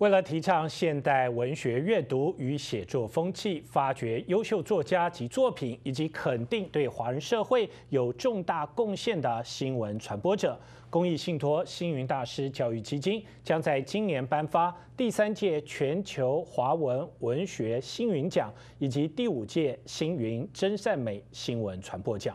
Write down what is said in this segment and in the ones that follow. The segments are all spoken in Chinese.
为了提倡现代文学阅读与写作风气，发掘优秀作家及作品，以及肯定对华人社会有重大贡献的新闻传播者，公益信托星云大师教育基金将在今年颁发第三届全球华文文学星云奖，以及第五届星云真善美新闻传播奖。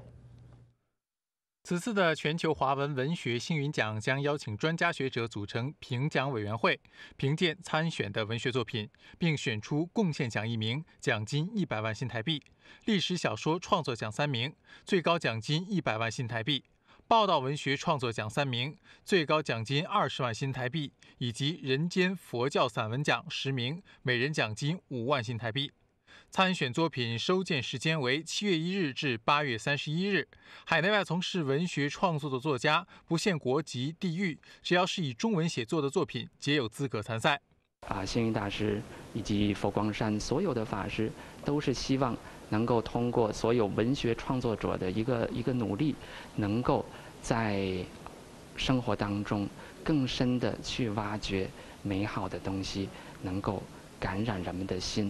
此次的全球华文文学星云奖将邀请专家学者组成评奖委员会，评鉴参选的文学作品，并选出贡献奖一名，奖金一百万新台币；历史小说创作奖三名，最高奖金一百万新台币；报道文学创作奖三名，最高奖金二十万新台币；以及人间佛教散文奖十名，每人奖金五万新台币。参选作品收件时间为七月一日至八月三十一日，海内外从事文学创作的作家，不限国籍地域，只要是以中文写作的作品，皆有资格参赛。啊，星云大师以及佛光山所有的法师，都是希望能够通过所有文学创作者的一个一个努力，能够在生活当中更深的去挖掘美好的东西，能够感染人们的心。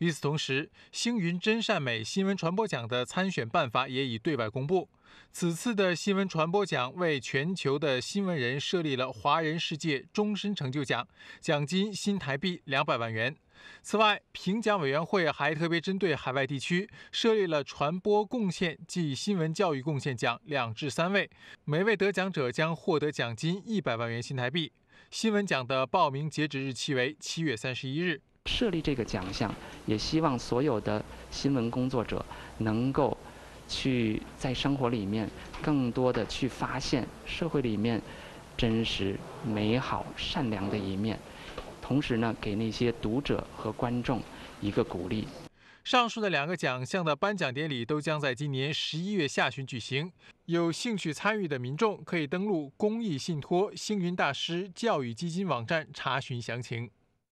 与此同时，星云真善美新闻传播奖的参选办法也已对外公布。此次的新闻传播奖为全球的新闻人设立了华人世界终身成就奖，奖金新台币两百万元。此外，评奖委员会还特别针对海外地区设立了传播贡献暨新闻教育贡献奖，两至三位，每位得奖者将获得奖金一百万元新台币。新闻奖的报名截止日期为七月三十一日。设立这个奖项，也希望所有的新闻工作者能够去在生活里面更多的去发现社会里面真实、美好、善良的一面，同时呢，给那些读者和观众一个鼓励。上述的两个奖项的颁奖典礼都将在今年十一月下旬举行。有兴趣参与的民众可以登录公益信托星云大师教育基金网站查询详情。